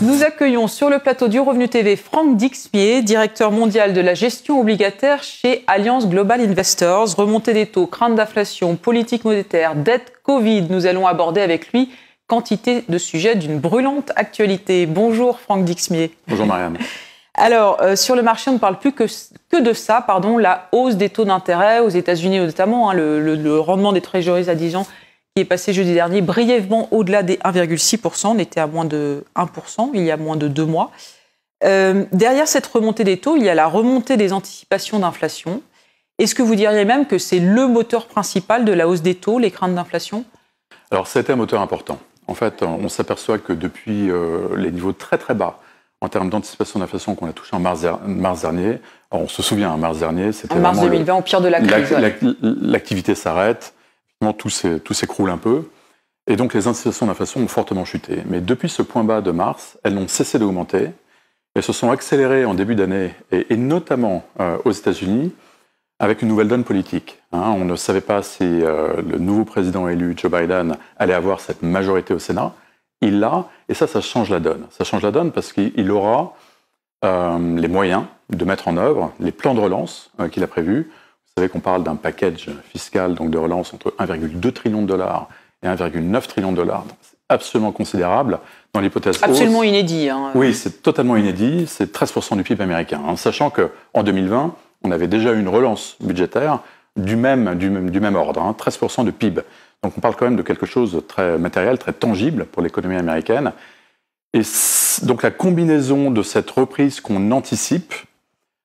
Nous accueillons sur le plateau du Revenu TV Franck Dixmier, directeur mondial de la gestion obligataire chez Alliance Global Investors. Remontée des taux, crainte d'inflation, politique monétaire, dette Covid. Nous allons aborder avec lui quantité de sujets d'une brûlante actualité. Bonjour Franck Dixmier. Bonjour Marianne. Alors, euh, sur le marché, on ne parle plus que, que, de ça, pardon, la hausse des taux d'intérêt aux États-Unis notamment, hein, le, le, rendement des trésoreries à 10 ans est passé jeudi dernier brièvement au-delà des 1,6%. On était à moins de 1% il y a moins de deux mois. Euh, derrière cette remontée des taux, il y a la remontée des anticipations d'inflation. Est-ce que vous diriez même que c'est le moteur principal de la hausse des taux, les craintes d'inflation Alors, c'est un moteur important. En fait, on s'aperçoit que depuis euh, les niveaux très très bas en termes d'anticipation d'inflation qu'on a touché en mars, mars dernier, on se souvient, en mars dernier, c'était. En mars 2020, au pire de la crise. L'activité s'arrête, tout s'écroule un peu. Et donc les incitations d'inflation ont fortement chuté. Mais depuis ce point bas de mars, elles n'ont cessé d'augmenter. Elles se sont accélérées en début d'année, et, notamment euh, aux États-Unis, avec une nouvelle donne politique. Hein. on ne savait pas si euh, le nouveau président élu, Joe Biden, allait avoir cette majorité au Sénat. Il l'a, et ça, ça change la donne. Ça change la donne parce qu'il aura euh, les moyens de mettre en œuvre les plans de relance qu'il a prévus, savez qu'on parle d'un package fiscal donc de relance entre 1,2 trillion de dollars et 1,9 trillion de dollars. C'est absolument considérable dans l'hypothèse Absolument inédit. Hein. Oui, c'est totalement inédit. C'est 13% du PIB américain. Hein. sachant qu'en 2020, on avait déjà eu une relance budgétaire du même, du même, du même ordre, 13% hein, de PIB. Donc on parle quand même de quelque chose de très matériel, très tangible pour l'économie américaine. Et donc la combinaison de cette reprise qu'on anticipe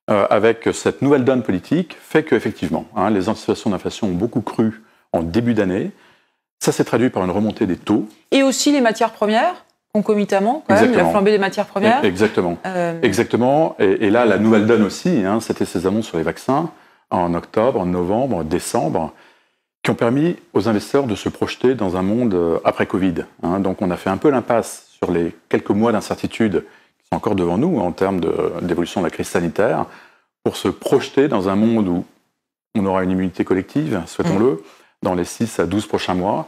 euh, avec cette nouvelle donne politique fait qu'effectivement, hein, les anticipations d'inflation ont beaucoup cru en début d'année. Ça s'est traduit par une remontée des taux. Et aussi les matières premières concomitamment, quand Exactement. même, la flambée des matières premières. E, exactement. Euh, exactement. Et, là, la nouvelle donne aussi, hein, c'était ces annonces sur les vaccins en octobre, en novembre, en décembre, qui ont permis aux investisseurs de se projeter dans un monde euh, après Covid. Hein. Donc, on a fait un peu l'impasse sur les quelques mois d'incertitude encore devant nous en termes d'évolution de, la crise sanitaire pour se projeter dans un monde où on aura une immunité collective, souhaitons-le, mm. dans les 6 à 12 prochains mois,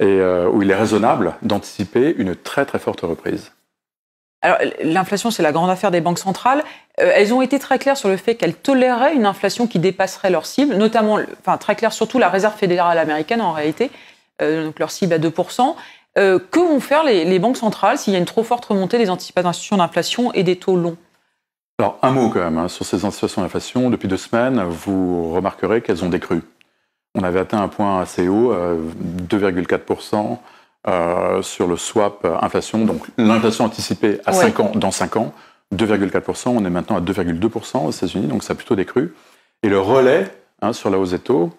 et euh, où il est raisonnable d'anticiper une très très forte reprise. Alors l'inflation, c'est la grande affaire des banques centrales. Euh, elles ont été très claires sur le fait qu'elles toléraient une inflation qui dépasserait leur cible, notamment, enfin très claire surtout la Réserve fédérale américaine en réalité, euh, donc leur cible à 2%. Euh, que vont faire les, banques centrales s'il y a une trop forte remontée des anticipations d'inflation et des taux longs Alors, un mot quand même hein, sur ces anticipations d'inflation. Depuis deux semaines, vous remarquerez qu'elles ont décru. On avait atteint un point assez haut, 2,4%. Euh, euh, sur le swap inflation, donc l'inflation anticipée à ans, dans 5 ans, 2,4%, on est maintenant à 2,2% aux États-Unis, donc ça a plutôt décru. Et le relais hein, sur la hausse des taux,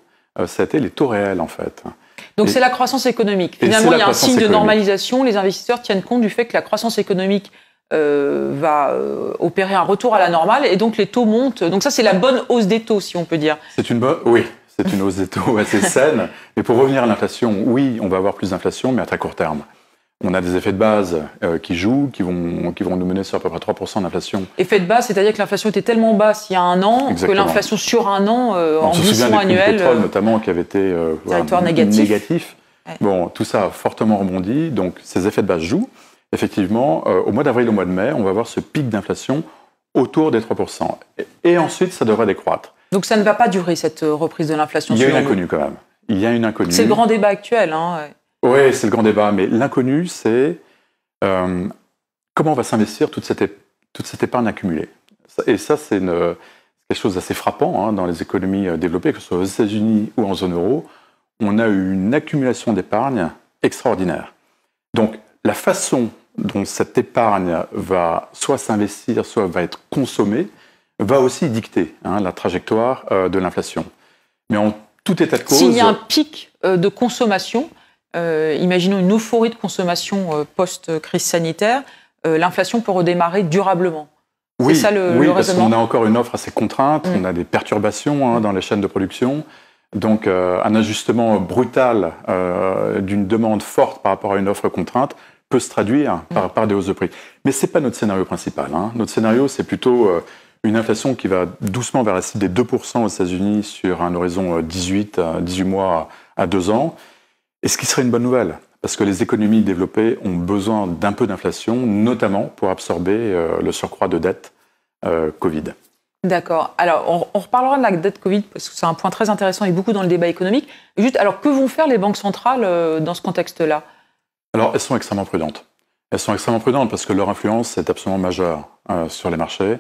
ça a été les taux réels en fait. Donc c'est la croissance économique. Finalement, il y a un signe de normalisation. Les investisseurs tiennent compte du fait que la croissance économique euh, va euh, opérer un retour à la normale et donc les taux montent. Donc ça, c'est la bonne hausse des taux, si on peut dire. C'est une bonne, oui, c'est une hausse des taux assez saine. Mais pour revenir à l'inflation, oui, on va avoir plus d'inflation, mais à très court terme on a des effets de base euh, qui jouent, qui vont, qui vont nous mener sur à peu près 3% d'inflation. Effet de base, c'est-à-dire que l'inflation était tellement basse il y a un an que l'inflation sur un an euh, en glissement annuel. pétrole, euh, notamment, qui avait été négatif. Bon, tout ça a fortement rebondi, donc ces effets de base jouent. Effectivement, au mois d'avril, au mois de mai, on va avoir ce pic d'inflation autour des 3%. Et, ensuite, ça devrait décroître. Donc ça ne va pas durer, cette reprise de l'inflation Il y a une inconnue, quand même. Il y a une inconnue. C'est le grand débat actuel. Hein, oui, c'est le grand débat. Mais l'inconnu, c'est euh, comment on va s'investir toute cette, toute cette épargne accumulée. Et ça, c'est quelque chose d'assez frappant hein, dans les économies euh, développées, que ce soit aux États-Unis ou en zone euro. On a eu une accumulation d'épargne extraordinaire. Donc, la façon dont cette épargne va soit s'investir, soit va être consommée, va aussi dicter hein, la trajectoire euh, de l'inflation. Mais en tout état de cause. S'il y a un pic de consommation, euh, imaginons une euphorie de consommation euh, post-crise sanitaire, euh, l'inflation peut redémarrer durablement. Oui, ça le, parce qu'on a encore une offre assez contrainte, mm. on a des perturbations hein, dans les chaînes de production. Donc un ajustement brutal d'une demande forte par rapport à une offre contrainte peut se traduire mm. par, des hausses de prix. Mais ce n'est pas notre scénario principal. Hein. Notre scénario, c'est plutôt une inflation qui va doucement vers la cible des 2% aux États-Unis sur un horizon 18, 18 mois à 2 ans, et ce qui serait une bonne nouvelle, parce que les économies développées ont besoin d'un peu d'inflation, notamment pour absorber euh, le surcroît de dette euh, Covid. D'accord. Alors, on, reparlera de la dette Covid parce que c'est un point très intéressant et beaucoup dans le débat économique. Juste, alors, que vont faire les banques centrales euh, dans ce contexte-là Alors, elles sont extrêmement prudentes. Elles sont extrêmement prudentes parce que leur influence est absolument majeure sur les marchés.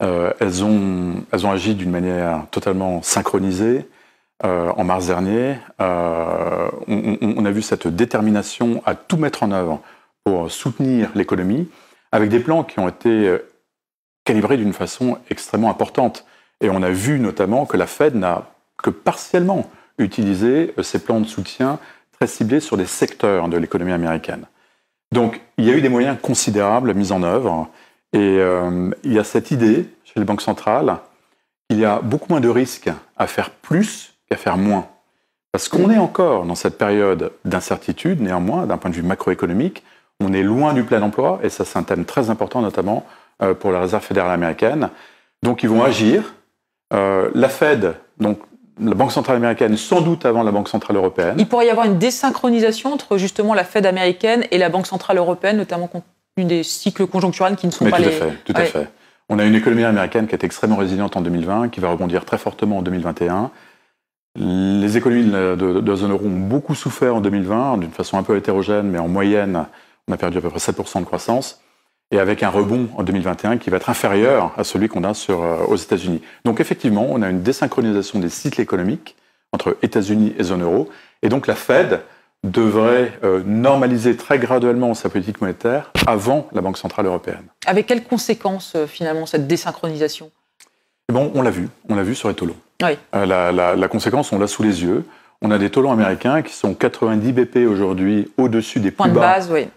elles ont agi d'une manière totalement synchronisée. Euh, en mars dernier, euh, on, a vu cette détermination à tout mettre en œuvre pour soutenir l'économie, avec des plans qui ont été euh, calibrés d'une façon extrêmement importante. Et on a vu notamment que la Fed n'a que partiellement utilisé ces plans de soutien très ciblés sur des secteurs de l'économie américaine. Donc il y a eu des moyens considérables mis en œuvre. Et il y a cette idée chez les banques centrales qu'il y a beaucoup moins de risques à faire plus à faire moins. Parce qu'on est encore dans cette période d'incertitude, néanmoins, d'un point de vue macroéconomique, on est loin du plein emploi, et ça c'est un thème très important notamment euh, pour la Réserve fédérale américaine. Donc ils vont agir. Euh, la Fed, donc la Banque centrale américaine, sans doute avant la Banque centrale européenne. Il pourrait y avoir une désynchronisation entre justement la Fed américaine et la Banque centrale européenne, notamment compte tenu des cycles conjoncturels qui ne sont pas tout les. À fait, tout à fait. On a une économie américaine qui est extrêmement résiliente en 2020, qui va rebondir très fortement en 2021. Les économies de, la zone euro ont beaucoup souffert en 2020, d'une façon un peu hétérogène, mais en moyenne, on a perdu à peu près 7% de croissance, et avec un rebond en 2021 qui va être inférieur à celui qu'on a sur, euh, aux États-Unis. Donc effectivement, on a une désynchronisation des cycles économiques entre États-Unis et zone euro, et donc la Fed devrait euh, normaliser très graduellement sa politique monétaire avant la Banque centrale européenne. Avec quelles conséquences euh, finalement cette désynchronisation eh ben, on l'a vu, on l'a vu sur les tollos. Euh, la, conséquence, on l'a sous les yeux. On a des longs américains qui sont 90 BP aujourd'hui au-dessus des points plus bas. de base, oui.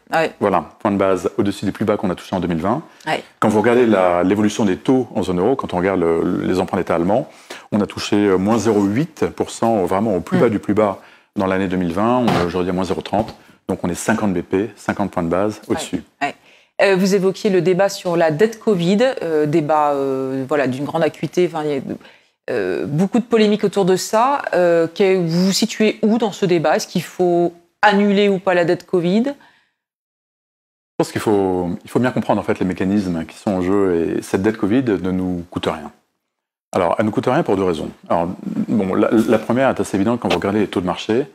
Voilà, point de base au-dessus des plus bas qu'on a touchés en 2020. Quand vous regardez l'évolution des taux en zone euro, quand on regarde les emprunts d'État allemands, on a touché euh, moins 0,8% euh, vraiment au plus mm. bas du plus bas dans l'année 2020. On est aujourd'hui à moins 0,30. Donc on est 50 BP, 50 points de base au-dessus. Euh, vous évoquiez le débat sur la dette Covid, euh, débat euh, voilà, d'une grande acuité. beaucoup de polémiques autour de ça. vous vous situez où dans ce débat Est-ce qu'il faut annuler ou pas la dette Covid Je pense qu'il faut, il faut bien comprendre en fait les mécanismes qui sont en jeu et cette dette Covid ne nous coûte rien. Alors, elle ne coûte rien pour deux raisons. la, première est assez évidente quand vous regardez les taux de marché.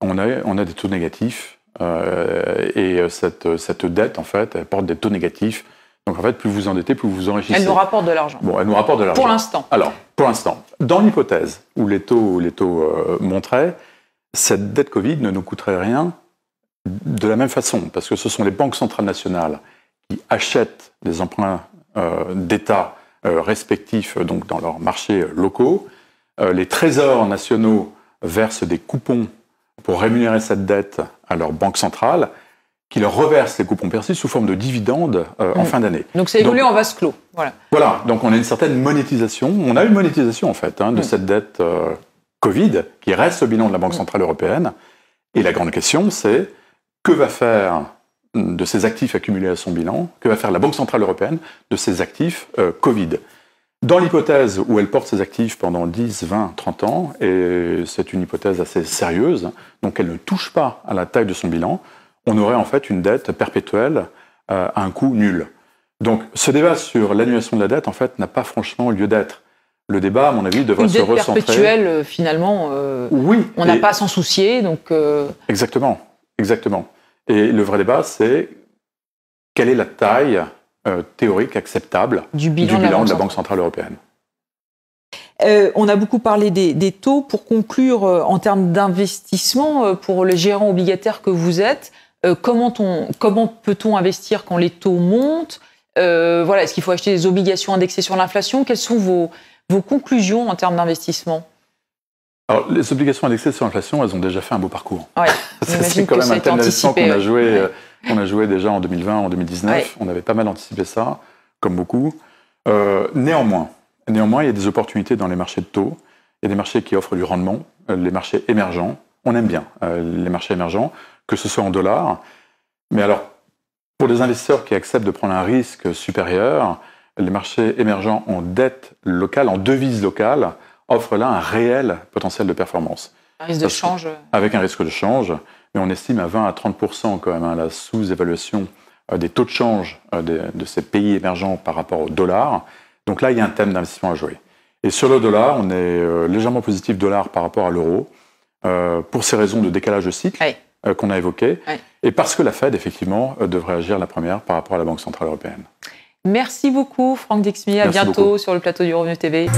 On on a des taux négatifs euh, et euh, cette, euh, cette dette, en fait, elle porte des taux négatifs. Donc en fait, plus vous endettez, plus vous vous enrichissez. Elle nous rapporte de l'argent. Bon, elle nous rapporte de l'argent. Pour l'instant. Alors, pour l'instant, dans l'hypothèse où les taux, les taux cette dette Covid ne nous coûterait rien de la même façon, parce que ce sont les banques centrales nationales qui achètent des emprunts d'État respectifs donc dans leurs marchés locaux. les trésors nationaux versent des coupons pour rémunérer cette dette à leur banque centrale, qui leur reverse les coupons perçus sous forme de dividendes euh, en mm. fin d'année. Donc c'est évolué en vase clos. Voilà. donc on a une certaine monétisation, on a une monétisation en fait hein, de mm. cette dette euh, Covid qui reste au bilan de la Banque mm. Centrale Européenne. Et la grande question c'est que va faire de ces actifs accumulés à son bilan, que va faire la Banque Centrale Européenne de ces actifs euh, Covid dans l'hypothèse où elle porte ses actifs pendant 10, 20, 30 ans, et c'est une hypothèse assez sérieuse, donc elle ne touche pas à la taille de son bilan, on aurait en fait une dette perpétuelle euh, à un coût nul. Donc ce débat sur l'annulation de la dette, en fait, n'a pas franchement lieu d'être. Le débat, à mon avis, devrait se une dette perpétuelle, euh, finalement, euh, on n'a pas à s'en soucier. Donc, Exactement, exactement. Et le vrai débat, c'est quelle est la taille euh, théorique acceptable du bilan, de, la Banque Centrale Européenne. Euh, on a beaucoup parlé des, taux. Pour conclure, euh, en termes d'investissement, pour le gérant obligataire que vous êtes, comment, peut-on investir quand les taux montent voilà, Est-ce qu'il faut acheter des obligations indexées sur l'inflation Quelles sont vos, conclusions en termes d'investissement alors, les obligations indexées sur l'inflation, elles ont déjà fait un beau parcours. c'est quand même un qu'on a joué on a joué déjà en 2020, en 2019. On avait pas mal anticipé ça, comme beaucoup. Euh, néanmoins, néanmoins, il y a des opportunités dans les marchés de taux. Il y a des marchés qui offrent du rendement, euh, les marchés émergents. On aime bien euh, les marchés émergents, que ce soit en dollars. Mais alors, pour les investisseurs qui acceptent de prendre un risque supérieur, les marchés émergents en dette locale, en devise locale, offrent là un réel potentiel de performance. risque de change. Avec un risque de change mais on estime à 20 à 30 quand même hein, la sous-évaluation euh, des taux de change euh, de, ces pays émergents par rapport au dollar. Donc là, il y a un thème d'investissement à jouer. Et sur le dollar, on est euh, légèrement positif dollar par rapport à l'euro, pour ces raisons de décalage de cycle qu'on a évoquées, et parce que la Fed, effectivement, devrait agir la première par rapport à la Banque Centrale Européenne. Merci beaucoup, Franck Dixmier. À bientôt sur le plateau du Revenu TV.